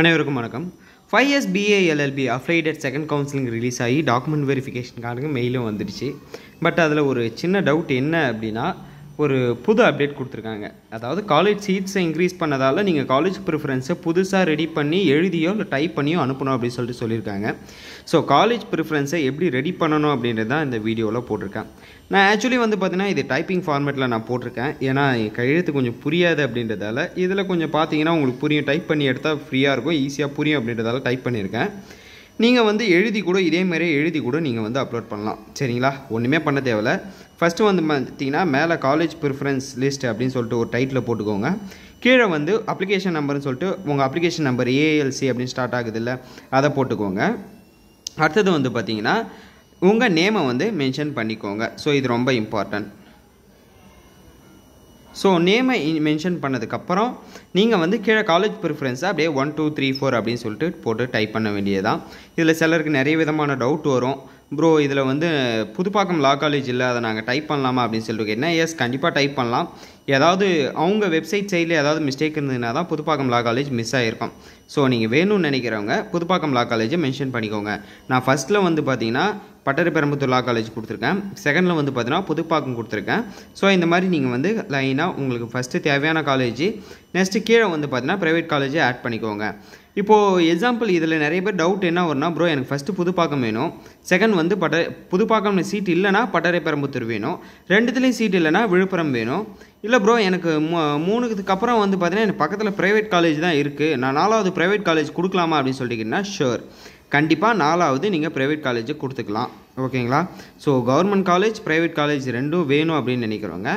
அனைவருக்கும் வணக்கம் five years BA LLB affiliated second counselling release ஆகி டாக்குமெண்ட் கார்டுங்க மெயிலும் வந்துடுச்சு பட் அதில் ஒரு சின்ன டவுட் என்ன அப்படின்னா ஒரு புது அப்டேட் கொடுத்துருக்காங்க அதாவது காலேஜ் சீட்ஸை இன்க்ரீஸ் பண்ணதால் நீங்கள் காலேஜ் ப்ரிஃபரன்ஸை புதுசாக ரெடி பண்ணி எழுதியோ இல்லை டைப் பண்ணியோ அனுப்பணும் அப்படின்னு சொல்லிட்டு சொல்லியிருக்காங்க ஸோ காலேஜ் ப்ரிஃபரன்ஸை எப்படி ரெடி பண்ணணும் அப்படின்றது தான் இந்த வீடியோவில் போட்டிருக்கேன் நான் ஆக்சுவலி வந்து பார்த்தீங்கன்னா இது டைப்பிங் ஃபார்மேட்டில் நான் போட்டிருக்கேன் ஏன்னா என் கையெழுத்து கொஞ்சம் புரியாது அப்படின்றதால இதில் கொஞ்சம் பார்த்தீங்கன்னா உங்களுக்கு புரியும் டைப் பண்ணி எடுத்தால் ஃப்ரீயாக இருக்கும் ஈஸியாக புரியும் அப்படின்றதால டைப் பண்ணியிருக்கேன் நீங்கள் வந்து எழுதி கூட இதே மாதிரியே எழுதி கூட நீங்கள் வந்து அப்லோட் பண்ணலாம் சரிங்களா ஒன்றுமே பண்ண தேவையில்ல ஃபஸ்ட்டு வந்து பார்த்தீங்கன்னா மேலே காலேஜ் ப்ரிஃபரன்ஸ் லிஸ்ட் அப்படின்னு சொல்லிட்டு ஒரு டைட்டில் போட்டுக்கோங்க கீழே வந்து அப்ளிகேஷன் நம்பர்னு சொல்லிட்டு உங்கள் அப்ளிகேஷன் நம்பர் ஏஎல்சி அப்படின்னு ஸ்டார்ட் ஆகுது இல்லை அதை போட்டுக்கோங்க அடுத்தது வந்து பார்த்திங்கன்னா உங்கள் நேமை வந்து மென்ஷன் பண்ணிக்கோங்க ஸோ இது ரொம்ப இம்பார்ட்டன்ட் ஸோ நேமை மென்ஷன் பண்ணதுக்கப்புறம் நீங்கள் வந்து கீழே காலேஜ் ப்ரிஃபரன்ஸை அப்படியே ஒன் டூ த்ரீ ஃபோர் அப்படின்னு சொல்லிட்டு போட்டு டைப் பண்ண தான் இதில் சிலருக்கு நிறைய விதமான டவுட் வரும் ப்ரோ இதில் வந்து புதுப்பாக்கம் லா காலேஜ் இல்லை அதை நாங்கள் டைப் பண்ணலாமா அப்படின்னு சொல்லிட்டு கேட்டால் எஸ் கண்டிப்பாக டைப் பண்ணலாம் ஏதாவது அவங்க வெப்சைட் சைடில் ஏதாவது மிஸ்டேக் இருந்ததுன்னா தான் புதுப்பாக்கம் லா காலேஜ் மிஸ் ஆகிருக்கும் ஸோ நீங்கள் வேணும்னு நினைக்கிறவங்க புதுப்பாக்கம் லா காலேஜை மென்ஷன் பண்ணிக்கோங்க நான் ஃபஸ்ட்டில் வந்து பார்த்தீங்கன்னா பட்டரிப்பெரம்பத்தூர் லா காலேஜ் கொடுத்துருக்கேன் செகண்டில் வந்து பார்த்தீங்கன்னா புதுப்பாக்கம் கொடுத்துருக்கேன் ஸோ இந்த மாதிரி நீங்கள் வந்து லைனாக உங்களுக்கு ஃபஸ்ட்டு தேவையான காலேஜ் நெக்ஸ்ட்டு கீழே வந்து பார்த்தீங்கன்னா ப்ரைவேட் காலேஜை ஆட் பண்ணிக்கோங்க இப்போது எக்ஸாம்பிள் இதில் நிறைய பேர் டவுட் என்ன வரும்னா ப்ரோ எனக்கு ஃபஸ்ட்டு புதுப்பாக்கம் வேணும் செகண்ட் வந்து பட்ட புதுப்பாக்கம் சீட் இல்லைனா பெரம்புத்தூர் வேணும் ரெண்டுத்துலேயும் சீட் இல்லைனா விழுப்புரம் வேணும் இல்லை ப்ரோ எனக்கு மூணுக்கு அப்புறம் வந்து பார்த்தீங்கன்னா எனக்கு பக்கத்தில் ப்ரைவேட் காலேஜ் தான் இருக்குது நான் நாலாவது ப்ரைவேட் காலேஜ் கொடுக்கலாமா அப்படின்னு சொல்லிட்டீங்கன்னா ஷோர் கண்டிப்பாக நாலாவது நீங்கள் ப்ரைவேட் காலேஜை கொடுத்துக்கலாம் ஓகேங்களா so government college private college ரெண்டும் வேணும் அப்படின்னு நினைக்கிறவங்க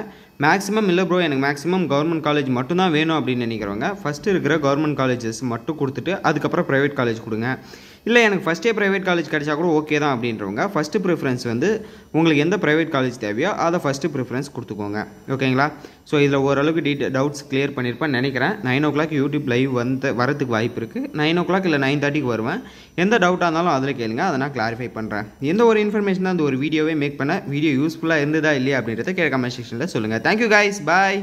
மேக்ஸிமம் இல்லை ப்ரோ எனக்கு மேக்ஸிமம் கவர்மெண்ட் காலேஜ் மட்டும்தான் வேணும் அப்படின்னு நினைக்கிறவங்க ஃபஸ்ட்டு இருக்கிற கவர்மெண்ட் காலேஜஸ் மட்டும் கொடுத்துட்டு அதுக்கப்புறம் ப்ரைவேட் காலேஜ் கொடுங்க இல்லை எனக்கு ஃபஸ்ட்டே ப்ரைவேட் காலேஜ் கிடச்சா கூட ஓகே தான் அப்படின்றவங்க ஃபஸ்ட்டு ப்ரிஃபரன்ஸ் வந்து உங்களுக்கு எந்த ப்ரைவேட் காலேஜ் தேவையோ அதை ஃபஸ்ட்டு ப்ரிஃபரன்ஸ் கொடுத்துக்கோங்க ஓகேங்களா ஸோ இதில் ஓரளவுக்கு டீட்டெயில் டவுட்ஸ் கிளியர் பண்ணியிருப்பேன் நினைக்கிறேன் nine o'clock YouTube live வந்து வரதுக்கு வாய்ப்பு இருக்குது நைன் ஓ கிளாக் இல்லை நைன் தேர்ட்டிக்கு வருவேன் எந்த டவுட்டாக இருந்தாலும் அதில் கேளுங்க அதை நான் கிளாரிஃபை பண்ணுறேன் எந்த ஒரு இன்ஃபர்மேஷன் தான் அந்த ஒரு வீடியோவே மேக் பண்ண வீடியோ யூஸ்ஃபுல்லாக இருந்ததா இல்லையா அப்படின்றத கேட்காம செக்ஷனில் சொல்லுங்கள் தேங்க்யூ கைஸ் பாய்